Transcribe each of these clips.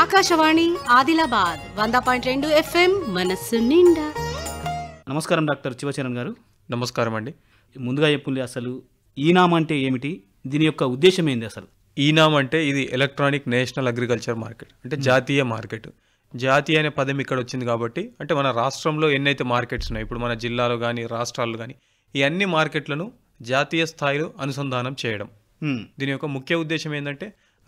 ఆకాశవాణి ఆదిలాబాద్ వంద పాయింట్ రెండు ఎఫ్ఎం మనస్సు నిండా నమస్కారం డాక్టర్ శివచరణ్ గారు నమస్కారం అండి ముందుగా చెప్పుంది అసలు ఈనామ్ అంటే ఏమిటి దీని యొక్క ఉద్దేశం ఏంది అసలు ఈనామ్ అంటే ఇది ఎలక్ట్రానిక్ నేషనల్ అగ్రికల్చర్ మార్కెట్ అంటే జాతీయ మార్కెట్ జాతీయ అనే పదం ఇక్కడ వచ్చింది కాబట్టి అంటే మన రాష్ట్రంలో ఎన్నైతే మార్కెట్స్ ఉన్నాయి ఇప్పుడు మన జిల్లాలో కానీ రాష్ట్రాల్లో కానీ ఈ అన్ని మార్కెట్లను జాతీయ స్థాయిలో అనుసంధానం చేయడం దీని యొక్క ముఖ్య ఉద్దేశం ఏంటంటే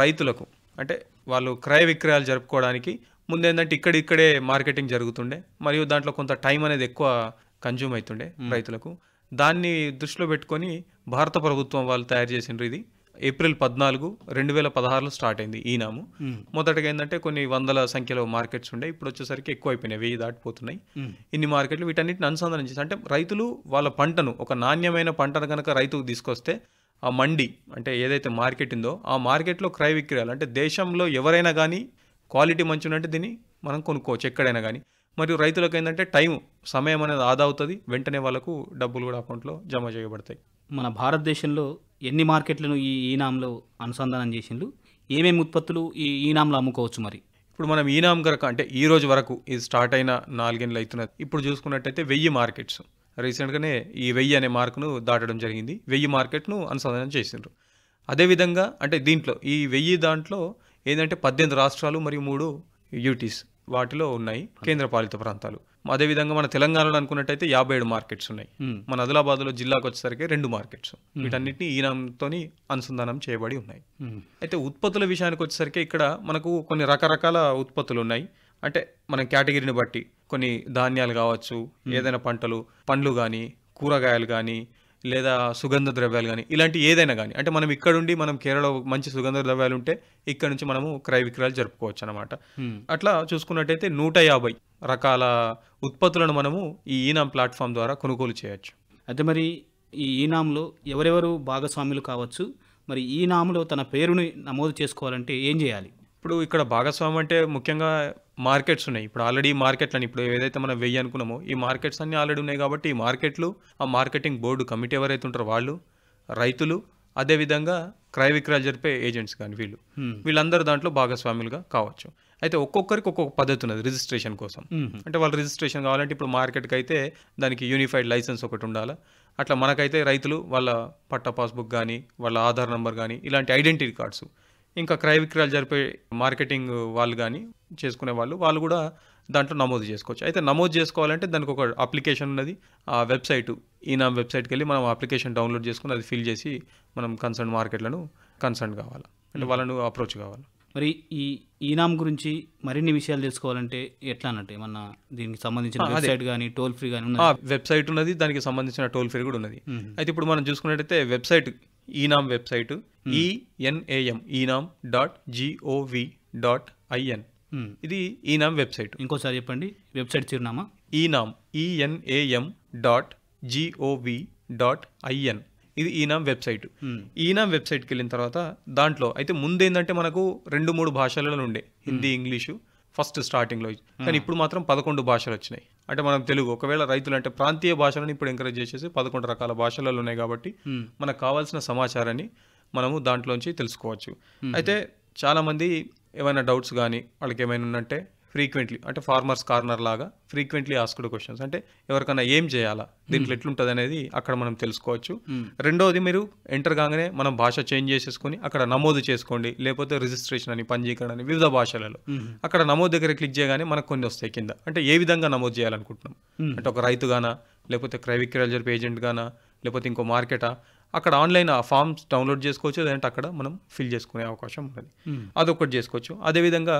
రైతులకు అంటే వాళ్ళు క్రయ విక్రయాలు జరుపుకోవడానికి ముందు ఏంటంటే ఇక్కడిక్కడే మార్కెటింగ్ జరుగుతుండే మరియు దాంట్లో కొంత టైం అనేది ఎక్కువ కన్జ్యూమ్ అవుతుండే రైతులకు దాన్ని దృష్టిలో పెట్టుకొని భారత ప్రభుత్వం వాళ్ళు తయారు చేసిండ్రు ఇది ఏప్రిల్ పద్నాలుగు రెండు వేల పదహారులో స్టార్ట్ అయింది ఈనాము మొదటగా ఏంటంటే కొన్ని వందల సంఖ్యలో మార్కెట్స్ ఉండే ఇప్పుడు వచ్చేసరికి ఎక్కువ అయిపోయినాయి వెయ్యి దాటిపోతున్నాయి ఇన్ని మార్కెట్లు వీటన్నిటిని అనుసంధానం చేసి అంటే రైతులు వాళ్ళ పంటను ఒక నాణ్యమైన పంటను కనుక రైతుకు తీసుకొస్తే ఆ మండి అంటే ఏదైతే మార్కెట్ ఉందో ఆ మార్కెట్లో క్రయ విక్రయాలు అంటే దేశంలో ఎవరైనా కానీ క్వాలిటీ మంచి ఉన్నట్టు దీన్ని మనం కొనుక్కోవచ్చు ఎక్కడైనా కానీ మరియు రైతులకు ఏంటంటే టైం సమయం అనేది ఆదా అవుతుంది వెంటనే వాళ్ళకు డబ్బులు కూడా అకౌంట్లో జమ చేయబడతాయి మన భారతదేశంలో ఎన్ని మార్కెట్లను ఈ ఈనాంలో అనుసంధానం చేసిండ్రు ఏమేమి ఉత్పత్తులు ఈ ఈనాంలో అమ్ముకోవచ్చు మరి ఇప్పుడు మనం ఈనాం గరక అంటే ఈ రోజు వరకు ఇది స్టార్ట్ అయిన నాలుగేళ్ళు అవుతున్నది ఇప్పుడు చూసుకున్నట్టయితే వెయ్యి మార్కెట్స్ రీసెంట్గానే ఈ వెయ్యి అనే మార్కును దాటడం జరిగింది వెయ్యి మార్కెట్ను అనుసంధానం చేసిండ్రు అదేవిధంగా అంటే దీంట్లో ఈ వెయ్యి దాంట్లో ఏంటంటే పద్దెనిమిది రాష్ట్రాలు మరియు మూడు యూటీస్ వాటిలో ఉన్నాయి కేంద్ర పాలిత ప్రాంతాలు అదేవిధంగా మన తెలంగాణలో అనుకున్నట్టయితే యాభై ఏడు మార్కెట్స్ ఉన్నాయి మన ఆదిలాబాద్లో జిల్లాకు వచ్చేసరికి రెండు మార్కెట్స్ వీటన్నిటిని ఈనాంతో అనుసంధానం చేయబడి ఉన్నాయి అయితే ఉత్పత్తుల విషయానికి వచ్చేసరికి ఇక్కడ మనకు కొన్ని రకరకాల ఉత్పత్తులు ఉన్నాయి అంటే మన కేటగిరీని బట్టి కొన్ని ధాన్యాలు కావచ్చు ఏదైనా పంటలు పండ్లు కానీ కూరగాయలు కానీ లేదా సుగంధ ద్రవ్యాలు కానీ ఇలాంటి ఏదైనా కానీ అంటే మనం ఇక్కడుండి మనం కేరళ మంచి సుగంధ ద్రవ్యాలు ఉంటే ఇక్కడ నుంచి మనము క్రయ విక్రయాలు జరుపుకోవచ్చు అనమాట అట్లా చూసుకున్నట్టయితే నూట యాభై రకాల ఉత్పత్తులను మనము ఈ ఈనాం ప్లాట్ఫామ్ ద్వారా కొనుగోలు చేయొచ్చు అయితే మరి ఈ ఈనాంలో ఎవరెవరు భాగస్వాములు కావచ్చు మరి ఈనాంలో తన పేరుని నమోదు చేసుకోవాలంటే ఏం చేయాలి ఇప్పుడు ఇక్కడ భాగస్వామ్యం అంటే ముఖ్యంగా మార్కెట్స్ ఉన్నాయి ఇప్పుడు ఆల్రెడీ అని ఇప్పుడు ఏదైతే మనం వెయ్యి అనుకున్నామో ఈ మార్కెట్స్ అన్నీ ఆల్రెడీ ఉన్నాయి కాబట్టి ఈ మార్కెట్లు ఆ మార్కెటింగ్ బోర్డు కమిటీ ఎవరైతే ఉంటారో వాళ్ళు రైతులు అదేవిధంగా క్రయ విక్రయాలు జరిపే ఏజెంట్స్ కానీ వీళ్ళు వీళ్ళందరూ దాంట్లో భాగస్వాములుగా కావచ్చు అయితే ఒక్కొక్కరికి ఒక్కొక్క పద్ధతి ఉన్నది రిజిస్ట్రేషన్ కోసం అంటే వాళ్ళు రిజిస్ట్రేషన్ కావాలంటే ఇప్పుడు మార్కెట్కి అయితే దానికి యూనిఫైడ్ లైసెన్స్ ఒకటి ఉండాలి అట్లా మనకైతే రైతులు వాళ్ళ పట్ట పాస్బుక్ కానీ వాళ్ళ ఆధార్ నెంబర్ కానీ ఇలాంటి ఐడెంటిటీ కార్డ్స్ ఇంకా క్రయ విక్రయాలు జరిపే మార్కెటింగ్ వాళ్ళు కానీ చేసుకునే వాళ్ళు వాళ్ళు కూడా దాంట్లో నమోదు చేసుకోవచ్చు అయితే నమోదు చేసుకోవాలంటే దానికి ఒక అప్లికేషన్ ఉన్నది ఆ వెబ్సైట్ నా వెబ్సైట్కి వెళ్ళి మనం అప్లికేషన్ డౌన్లోడ్ చేసుకుని అది ఫిల్ చేసి మనం కన్సర్న్ మార్కెట్లను కన్సర్న్ కావాలి అంటే వాళ్ళను అప్రోచ్ కావాలి మరి ఈ ఈనామ్ గురించి మరిన్ని విషయాలు తెలుసుకోవాలంటే ఎట్లా అన్నట్టు ఏమన్నా దీనికి సంబంధించిన వెబ్సైట్ కానీ టోల్ ఫ్రీ కానీ వెబ్సైట్ ఉన్నది దానికి సంబంధించిన టోల్ ఫ్రీ కూడా ఉన్నది అయితే ఇప్పుడు మనం చూసుకున్నట్టయితే website eNAM website E N A M e eNAM dot G O V dot I N ఇది ఈనామ్ వెబ్సైట్ ఇంకోసారి చెప్పండి వెబ్సైట్ చిరునామా eNAM E N A M e dot G O V dot I N ఇది ఈనామ్ వెబ్సైట్ ఈనామ్ వెబ్సైట్కి వెళ్ళిన తర్వాత దాంట్లో అయితే ఏంటంటే మనకు రెండు మూడు భాషలలో ఉండే హిందీ ఇంగ్లీషు ఫస్ట్ స్టార్టింగ్లో కానీ ఇప్పుడు మాత్రం పదకొండు భాషలు వచ్చినాయి అంటే మనం తెలుగు ఒకవేళ రైతులు అంటే ప్రాంతీయ భాషలను ఇప్పుడు ఎంకరేజ్ చేసేసి పదకొండు రకాల భాషలలో ఉన్నాయి కాబట్టి మనకు కావాల్సిన సమాచారాన్ని మనము దాంట్లోంచి తెలుసుకోవచ్చు అయితే చాలామంది ఏమైనా డౌట్స్ కానీ వాళ్ళకి ఏమైనా ఉందంటే ఫ్రీక్వెంట్లీ అంటే ఫార్మర్స్ కార్నర్ లాగా ఫ్రీక్వెంట్లీ ఆస్క్డ్ క్వశ్చన్స్ అంటే ఎవరికైనా ఏం చేయాలా దీంట్లో ఎట్లుంటుంది అనేది అక్కడ మనం తెలుసుకోవచ్చు రెండవది మీరు ఎంటర్ కాగానే మనం భాష చేంజ్ చేసేసుకొని అక్కడ నమోదు చేసుకోండి లేకపోతే రిజిస్ట్రేషన్ అని పంజీకరణ అని వివిధ భాషలలో అక్కడ నమోదు దగ్గర క్లిక్ చేయగానే మనకు కొన్ని వస్తాయి కింద అంటే ఏ విధంగా నమోదు చేయాలనుకుంటున్నాం అంటే ఒక రైతుగానా లేకపోతే క్రైవిక్రల్చర్ ఏజెంట్ గానా లేకపోతే ఇంకో మార్కెటా అక్కడ ఆన్లైన్ ఆ ఫామ్స్ డౌన్లోడ్ చేసుకోవచ్చు లేదంటే అక్కడ మనం ఫిల్ చేసుకునే అవకాశం ఉన్నది అదొకటి చేసుకోవచ్చు అదేవిధంగా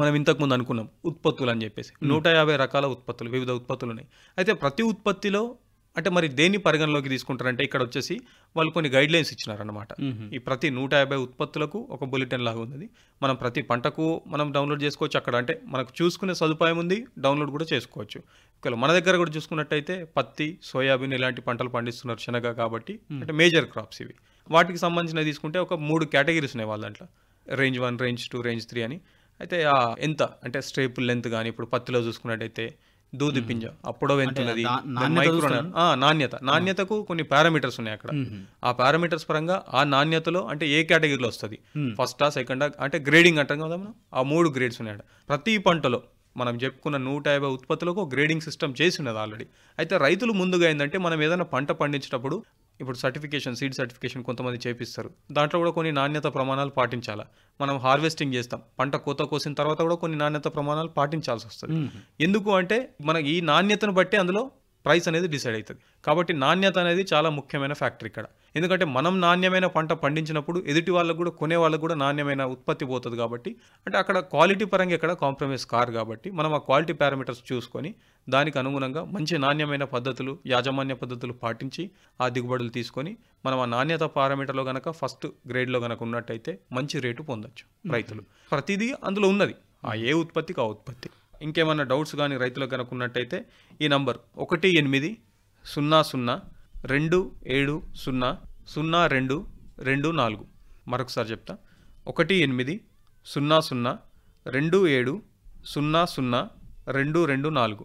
మనం ఇంతకుముందు అనుకున్నాం ఉత్పత్తులు అని చెప్పేసి నూట యాభై రకాల ఉత్పత్తులు వివిధ ఉత్పత్తులు ఉన్నాయి అయితే ప్రతి ఉత్పత్తిలో అంటే మరి దేన్ని పరిగణలోకి తీసుకుంటారంటే ఇక్కడ వచ్చేసి వాళ్ళు కొన్ని గైడ్ లైన్స్ ఇచ్చినారనమాట ఈ ప్రతి నూట యాభై ఉత్పత్తులకు ఒక బులెటిన్ లాగా ఉంది మనం ప్రతి పంటకు మనం డౌన్లోడ్ చేసుకోవచ్చు అక్కడ అంటే మనకు చూసుకునే సదుపాయం ఉంది డౌన్లోడ్ కూడా చేసుకోవచ్చు ఒకవేళ మన దగ్గర కూడా చూసుకున్నట్టయితే పత్తి సోయాబీన్ ఇలాంటి పంటలు పండిస్తున్నారు శనగ కాబట్టి అంటే మేజర్ క్రాప్స్ ఇవి వాటికి సంబంధించినవి తీసుకుంటే ఒక మూడు కేటగిరీస్ ఉన్నాయి వాళ్ళ దాంట్లో range one range two range three అని అయితే ఎంత అంటే స్ట్రేప్ లెంత్ కానీ ఇప్పుడు పత్తిలో చూసుకున్నట్టయితే దూది పింజ అప్పుడో ఎంత ఉన్నది నాణ్యత నాణ్యతకు కొన్ని పారామీటర్స్ ఉన్నాయి అక్కడ ఆ పారామీటర్స్ పరంగా ఆ నాణ్యతలో అంటే ఏ కేటగిరీలో వస్తుంది ఫస్టా సెకండా అంటే గ్రేడింగ్ అంటాం కదా మనం ఆ మూడు గ్రేడ్స్ ఉన్నాయి ప్రతి పంటలో మనం చెప్పుకున్న నూట యాభై ఉత్పత్తులకు గ్రేడింగ్ సిస్టమ్ చేసి ఉన్నది ఆల్రెడీ అయితే రైతులు ముందుగా ఏంటంటే మనం ఏదైనా పంట పండించేటప్పుడు ఇప్పుడు సర్టిఫికేషన్ సీడ్ సర్టిఫికేషన్ కొంతమంది చేపిస్తారు దాంట్లో కూడా కొన్ని నాణ్యత ప్రమాణాలు పాటించాలా మనం హార్వెస్టింగ్ చేస్తాం పంట కోత కోసిన తర్వాత కూడా కొన్ని నాణ్యత ప్రమాణాలు పాటించాల్సి వస్తుంది ఎందుకు అంటే మనకి ఈ నాణ్యతను బట్టి అందులో ప్రైస్ అనేది డిసైడ్ అవుతుంది కాబట్టి నాణ్యత అనేది చాలా ముఖ్యమైన ఫ్యాక్టర్ ఇక్కడ ఎందుకంటే మనం నాణ్యమైన పంట పండించినప్పుడు ఎదుటి వాళ్ళకు కూడా కొనే వాళ్ళకు కూడా నాణ్యమైన ఉత్పత్తి పోతుంది కాబట్టి అంటే అక్కడ క్వాలిటీ పరంగా ఇక్కడ కాంప్రమైజ్ కారు కాబట్టి మనం ఆ క్వాలిటీ పారామీటర్స్ చూసుకొని దానికి అనుగుణంగా మంచి నాణ్యమైన పద్ధతులు యాజమాన్య పద్ధతులు పాటించి ఆ దిగుబడులు తీసుకొని మనం ఆ నాణ్యత పారామీటర్లో కనుక ఫస్ట్ గ్రేడ్లో కనుక ఉన్నట్టయితే మంచి రేటు పొందొచ్చు రైతులు ప్రతిదీ అందులో ఉన్నది ఆ ఏ ఉత్పత్తికి ఆ ఉత్పత్తి ఇంకేమైనా డౌట్స్ కానీ రైతులకు కనుక్కున్నట్టయితే ఈ నంబర్ ఒకటి ఎనిమిది సున్నా సున్నా రెండు ఏడు సున్నా సున్నా రెండు రెండు నాలుగు మరొకసారి చెప్తా ఒకటి ఎనిమిది సున్నా సున్నా రెండు ఏడు సున్నా సున్నా రెండు రెండు నాలుగు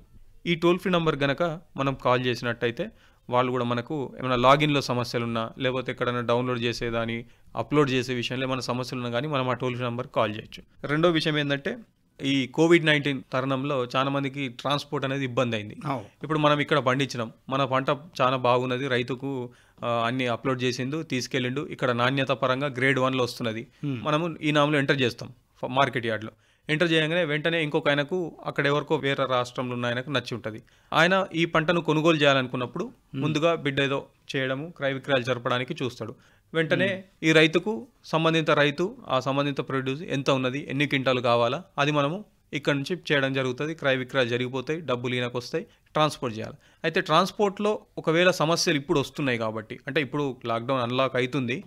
ఈ టోల్ ఫ్రీ నంబర్ గనక మనం కాల్ చేసినట్టయితే వాళ్ళు కూడా మనకు ఏమైనా లాగిన్లో సమస్యలున్నా లేకపోతే ఎక్కడైనా డౌన్లోడ్ చేసేదాని అప్లోడ్ చేసే విషయంలో ఏమైనా సమస్యలున్నా కానీ మనం ఆ టోల్ ఫ్రీ నెంబర్ కాల్ చేయొచ్చు రెండో విషయం ఏంటంటే ఈ కోవిడ్ నైన్టీన్ తరుణంలో చాలా మందికి ట్రాన్స్పోర్ట్ అనేది ఇబ్బంది అయింది ఇప్పుడు మనం ఇక్కడ పండించినాం మన పంట చాలా బాగున్నది రైతుకు అన్ని అప్లోడ్ చేసిండు తీసుకెళ్ళిండు ఇక్కడ నాణ్యత పరంగా గ్రేడ్ వన్లో వస్తున్నది మనము ఈ నామలో ఎంటర్ చేస్తాం మార్కెట్ యార్డ్లో ఎంటర్ చేయగానే వెంటనే ఇంకొక ఆయనకు అక్కడ ఎవరికో వేరే రాష్ట్రంలో ఉన్న ఆయనకు నచ్చి ఉంటుంది ఆయన ఈ పంటను కొనుగోలు చేయాలనుకున్నప్పుడు ముందుగా బిడ్డ ఏదో చేయడము క్రయ విక్రయాలు జరపడానికి చూస్తాడు వెంటనే ఈ రైతుకు సంబంధిత రైతు ఆ సంబంధిత ప్రొడ్యూస్ ఎంత ఉన్నది ఎన్ని క్వింటాలు కావాలా అది మనము ఇక్కడ నుంచి చేయడం జరుగుతుంది క్రయ విక్రయాలు జరిగిపోతాయి డబ్బులు ఈయనకు వస్తాయి ట్రాన్స్పోర్ట్ చేయాలి అయితే ట్రాన్స్పోర్ట్లో ఒకవేళ సమస్యలు ఇప్పుడు వస్తున్నాయి కాబట్టి అంటే ఇప్పుడు లాక్డౌన్ అన్లాక్ అవుతుంది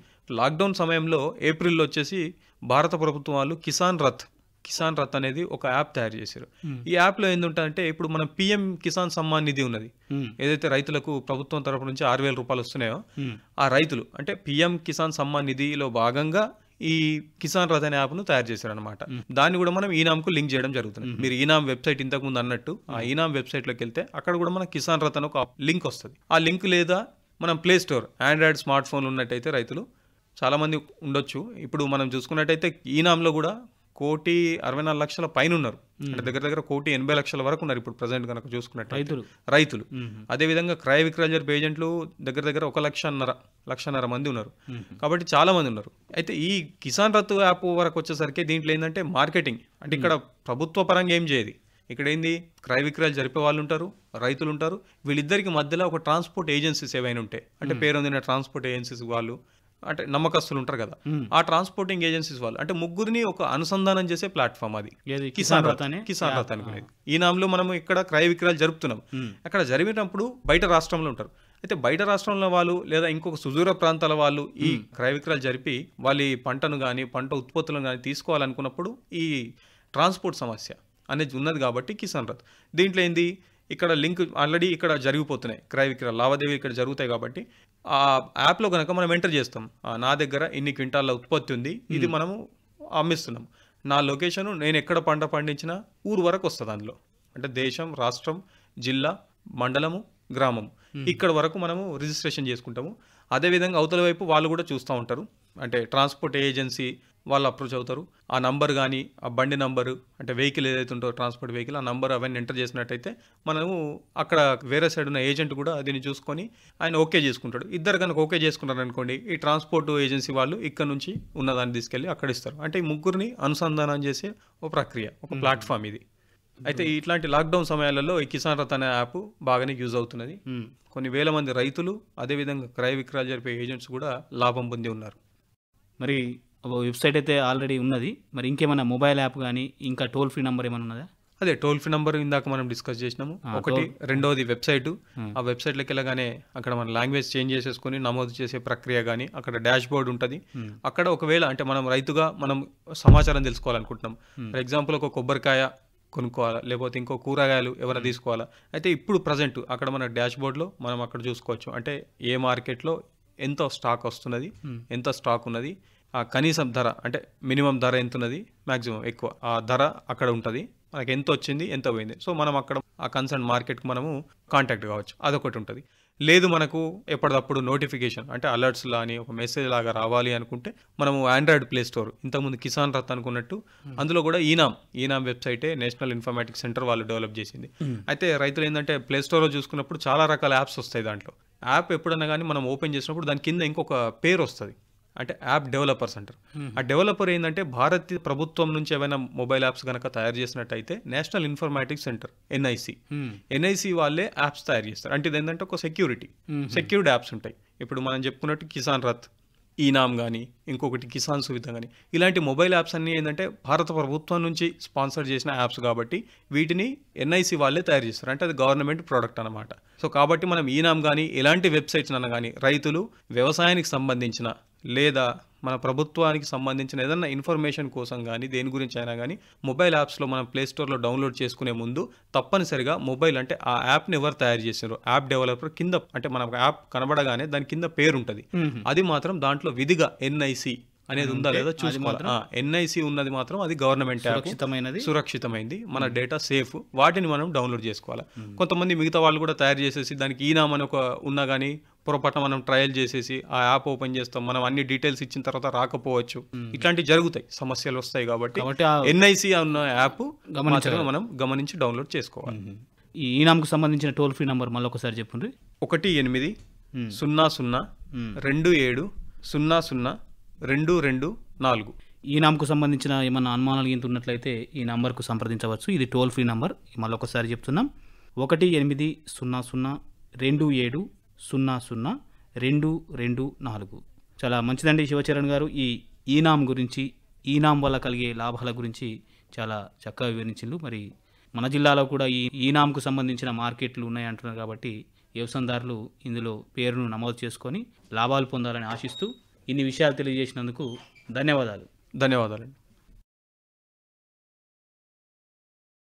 లాక్డౌన్ సమయంలో ఏప్రిల్లో వచ్చేసి భారత ప్రభుత్వం వాళ్ళు కిసాన్ రథ్ కిసాన్ రథ్ అనేది ఒక యాప్ తయారు చేశారు ఈ యాప్లో ఏంటంటే ఇప్పుడు మనం పిఎం కిసాన్ సమ్మాన్ నిధి ఉన్నది ఏదైతే రైతులకు ప్రభుత్వం తరపు నుంచి ఆరు వేల రూపాయలు వస్తున్నాయో ఆ రైతులు అంటే పిఎం కిసాన్ సమ్మాన్ నిధిలో భాగంగా ఈ కిసాన్ రథ్ అనే యాప్ను తయారు చేశారు అనమాట దాన్ని కూడా మనం ఈనామ్కు లింక్ చేయడం జరుగుతుంది మీరు ఈనామ్ వెబ్సైట్ ఇంతకుముందు అన్నట్టు ఆ ఈనామ్ వెబ్సైట్లోకి వెళ్తే అక్కడ కూడా మన కిసాన్ రథ్ అని ఒక లింక్ వస్తుంది ఆ లింక్ లేదా మనం ప్లే స్టోర్ ఆండ్రాయిడ్ స్మార్ట్ ఫోన్లు ఉన్నట్టయితే రైతులు చాలామంది ఉండొచ్చు ఇప్పుడు మనం చూసుకున్నట్టయితే ఈనాంలో కూడా కోటి అరవై నాలుగు లక్షల పైన ఉన్నారు అంటే దగ్గర దగ్గర కోటి ఎనభై లక్షల వరకు ఉన్నారు ఇప్పుడు ప్రజెంట్ కనుక చూసుకున్నట్టు రైతులు రైతులు అదేవిధంగా క్రయ విక్రయ ఏజెంట్లు దగ్గర దగ్గర ఒక లక్షన్నర లక్షన్నర మంది ఉన్నారు కాబట్టి చాలా మంది ఉన్నారు అయితే ఈ కిసాన్ రత్తు యాప్ వరకు వచ్చేసరికి దీంట్లో ఏంటంటే మార్కెటింగ్ అంటే ఇక్కడ ప్రభుత్వ పరంగా ఏం చేయదు ఇక్కడ ఏంది క్రయ విక్రయాలు జరిపే వాళ్ళు ఉంటారు రైతులు ఉంటారు వీళ్ళిద్దరికి మధ్యలో ఒక ట్రాన్స్పోర్ట్ ఏజెన్సీస్ ఏవైనా ఉంటాయి అంటే పేరొందిన ట్రాన్స్పోర్ట్ ఏజెన్సీస్ వాళ్ళు అంటే నమ్మకస్తులు ఉంటారు కదా ఆ ట్రాన్స్పోర్టింగ్ ఏజెన్సీస్ వాళ్ళు అంటే ముగ్గురిని ఒక అనుసంధానం చేసే ప్లాట్ఫామ్ అది కిసాన్ రథ కిసాన్ రథ అనుకునేది ఈ నామలో మనం ఇక్కడ క్రయ విక్రయాలు జరుపుతున్నాం అక్కడ జరిగినప్పుడు బయట రాష్ట్రంలో ఉంటారు అయితే బయట రాష్ట్రంలో వాళ్ళు లేదా ఇంకొక సుదూర ప్రాంతాల వాళ్ళు ఈ క్రయ విక్రయాలు జరిపి వాళ్ళ పంటను కానీ పంట ఉత్పత్తులను కానీ తీసుకోవాలనుకున్నప్పుడు ఈ ట్రాన్స్పోర్ట్ సమస్య అనేది ఉన్నది కాబట్టి కిసాన్ రథ్ దీంట్లో ఏంది ఇక్కడ లింక్ ఆల్రెడీ ఇక్కడ జరిగిపోతున్నాయి క్రయ విక్రయాలు లావాదేవీలు ఇక్కడ జరుగుతాయి కాబట్టి ఆ యాప్లో కనుక మనం ఎంటర్ చేస్తాం నా దగ్గర ఇన్ని క్వింటాల ఉత్పత్తి ఉంది ఇది మనము అమ్మిస్తున్నాం నా లొకేషన్ నేను ఎక్కడ పంట పండించినా ఊరు వరకు వస్తుంది అందులో అంటే దేశం రాష్ట్రం జిల్లా మండలము గ్రామం ఇక్కడ వరకు మనము రిజిస్ట్రేషన్ చేసుకుంటాము అదేవిధంగా అవతల వైపు వాళ్ళు కూడా చూస్తూ ఉంటారు అంటే ట్రాన్స్పోర్ట్ ఏజెన్సీ వాళ్ళు అప్రోచ్ అవుతారు ఆ నంబర్ కానీ ఆ బండి నంబరు అంటే వెహికల్ ఏదైతే ఉంటుందో ట్రాన్స్పోర్ట్ వెహికల్ ఆ నంబర్ అవన్నీ ఎంటర్ చేసినట్టయితే మనము అక్కడ వేరే సైడ్ ఉన్న ఏజెంట్ కూడా దీన్ని చూసుకొని ఆయన ఓకే చేసుకుంటాడు ఇద్దరు కనుక ఓకే చేసుకున్నారనుకోండి ఈ ట్రాన్స్పోర్ట్ ఏజెన్సీ వాళ్ళు ఇక్కడ నుంచి ఉన్నదాన్ని తీసుకెళ్ళి అక్కడ ఇస్తారు అంటే ఈ ముగ్గురిని అనుసంధానం చేసే ఒక ప్రక్రియ ఒక ప్లాట్ఫామ్ ఇది అయితే ఇట్లాంటి లాక్డౌన్ సమయాలలో ఈ కిసాన్ రథ్ అనే యాప్ బాగానే యూజ్ అవుతున్నది కొన్ని వేల మంది రైతులు అదేవిధంగా క్రయ విక్రయాలు జరిపే ఏజెంట్స్ కూడా లాభం పొంది ఉన్నారు మరి వెబ్సైట్ అయితే ఆల్రెడీ ఉన్నది మరి ఇంకేమైనా మొబైల్ యాప్ కానీ ఇంకా టోల్ ఫ్రీ నెంబర్ ఏమైనా ఉన్నదా అదే టోల్ ఫ్రీ నంబర్ ఇందాక మనం డిస్కస్ చేసినాము ఒకటి రెండోది వెబ్సైట్ ఆ వెబ్సైట్లోకి వెళ్ళగానే అక్కడ మన లాంగ్వేజ్ చేంజ్ చేసేసుకొని నమోదు చేసే ప్రక్రియ కానీ అక్కడ డాష్ బోర్డ్ ఉంటుంది అక్కడ ఒకవేళ అంటే మనం రైతుగా మనం సమాచారం తెలుసుకోవాలనుకుంటున్నాం ఫర్ ఎగ్జాంపుల్ ఒక కొబ్బరికాయ కొనుక్కోవాలా లేకపోతే ఇంకో కూరగాయలు ఎవరైనా తీసుకోవాలా అయితే ఇప్పుడు ప్రజెంట్ అక్కడ మన డాష్ బోర్డ్లో మనం అక్కడ చూసుకోవచ్చు అంటే ఏ మార్కెట్లో ఎంత స్టాక్ వస్తున్నది ఎంత స్టాక్ ఉన్నది ఆ కనీసం ధర అంటే మినిమం ధర ఎంత ఉన్నది మ్యాక్సిమం ఎక్కువ ఆ ధర అక్కడ ఉంటుంది మనకి ఎంత వచ్చింది ఎంత పోయింది సో మనం అక్కడ ఆ కన్సర్న్ మార్కెట్కి మనము కాంటాక్ట్ కావచ్చు అదొకటి ఉంటుంది లేదు మనకు ఎప్పటికప్పుడు నోటిఫికేషన్ అంటే అలర్ట్స్ అని ఒక మెసేజ్ లాగా రావాలి అనుకుంటే మనము ఆండ్రాయిడ్ ప్లే స్టోర్ ఇంతకుముందు కిసాన్ రత్ అనుకున్నట్టు hmm. అందులో కూడా ఈనామ్ ఈనామ్ వెబ్సైటే నేషనల్ ఇన్ఫర్మేటిక్ సెంటర్ వాళ్ళు డెవలప్ చేసింది hmm. అయితే రైతులు ఏంటంటే ప్లే స్టోర్లో చూసుకున్నప్పుడు చాలా రకాల యాప్స్ వస్తాయి దాంట్లో యాప్ ఎప్పుడన్నా కానీ మనం ఓపెన్ చేసినప్పుడు దాని కింద ఇంకొక పేరు వస్తుంది అంటే యాప్ డెవలపర్స్ అంటారు ఆ డెవలపర్ ఏంటంటే భారత ప్రభుత్వం నుంచి ఏమైనా మొబైల్ యాప్స్ కనుక తయారు చేసినట్టయితే national informatic centre N I C N I C వాళ్ళే యాప్స్ తయారు చేస్తారు అంటే ఏంటంటే ఒక సెక్యూరిటీ సెక్యూర్డ్ యాప్స్ ఉంటాయి ఇప్పుడు మనం చెప్పుకున్నట్టు కిసాన్ రథ్ ఈనామ్ కానీ ఇంకొకటి కిసాన్ సువిధ కానీ ఇలాంటి మొబైల్ యాప్స్ అన్నీ ఏంటంటే భారత ప్రభుత్వం నుంచి స్పాన్సర్ చేసిన యాప్స్ కాబట్టి వీటిని ఎన్ఐసి వాళ్ళే తయారు చేస్తారు అంటే అది గవర్నమెంట్ ప్రోడక్ట్ అనమాట సో కాబట్టి మనం ఈనామ్ కానీ ఇలాంటి వెబ్సైట్స్ అన్న కానీ రైతులు వ్యవసాయానికి సంబంధించిన లేదా మన ప్రభుత్వానికి సంబంధించిన ఏదైనా ఇన్ఫర్మేషన్ కోసం కానీ దేని గురించి అయినా కానీ మొబైల్ యాప్స్లో మనం ప్లేస్టోర్లో డౌన్లోడ్ చేసుకునే ముందు తప్పనిసరిగా మొబైల్ అంటే ఆ యాప్ని ఎవరు తయారు చేసారు యాప్ డెవలపర్ కింద అంటే మన యాప్ కనబడగానే దాని కింద పేరు ఉంటుంది అది మాత్రం దాంట్లో విధిగా ఎన్ఐసి అనేది ఉందా లేదా చూసుకోవాలి ఎన్ఐసి ఉన్నది మాత్రం అది గవర్నమెంట్ సురక్షితమైనది సురక్షితమైంది మన డేటా సేఫ్ వాటిని మనం డౌన్లోడ్ చేసుకోవాలి కొంతమంది మిగతా వాళ్ళు కూడా తయారు చేసేసి దానికి ఈనామని ఒక ఉన్నా కానీ పొరపాటున మనం ట్రయల్ చేసేసి ఆ యాప్ ఓపెన్ చేస్తాం మనం అన్ని డీటెయిల్స్ ఇచ్చిన తర్వాత రాకపోవచ్చు ఇట్లాంటివి జరుగుతాయి సమస్యలు వస్తాయి కాబట్టి ఎన్ఐసి అన్న యాప్ మనం గమనించి డౌన్లోడ్ చేసుకోవాలి ఈ ఈనాంకు సంబంధించిన టోల్ ఫ్రీ నంబర్ మళ్ళీ ఒకసారి చెప్పండి ఒకటి ఎనిమిది సున్నా సున్నా రెండు ఏడు సున్నా సున్నా రెండు రెండు నాలుగు ఈ నామ్కు సంబంధించిన ఏమైనా అనుమానాలు ఇంత ఉన్నట్లయితే ఈ నంబర్కు సంప్రదించవచ్చు ఇది టోల్ ఫ్రీ నంబర్ ఒకసారి చెప్తున్నాం ఒకటి ఎనిమిది సున్నా సున్నా రెండు ఏడు సున్నా సున్నా రెండు రెండు నాలుగు చాలా మంచిదండి శివచరణ్ గారు ఈ ఈనాం గురించి ఈనాం వల్ల కలిగే లాభాల గురించి చాలా చక్కగా వివరించిండు మరి మన జిల్లాలో కూడా ఈ ఈనాంకు సంబంధించిన మార్కెట్లు ఉన్నాయంటున్నారు కాబట్టి వ్యవసాయదారులు ఇందులో పేరును నమోదు చేసుకొని లాభాలు పొందాలని ఆశిస్తూ ఇన్ని విషయాలు తెలియజేసినందుకు ధన్యవాదాలు ధన్యవాదాలండి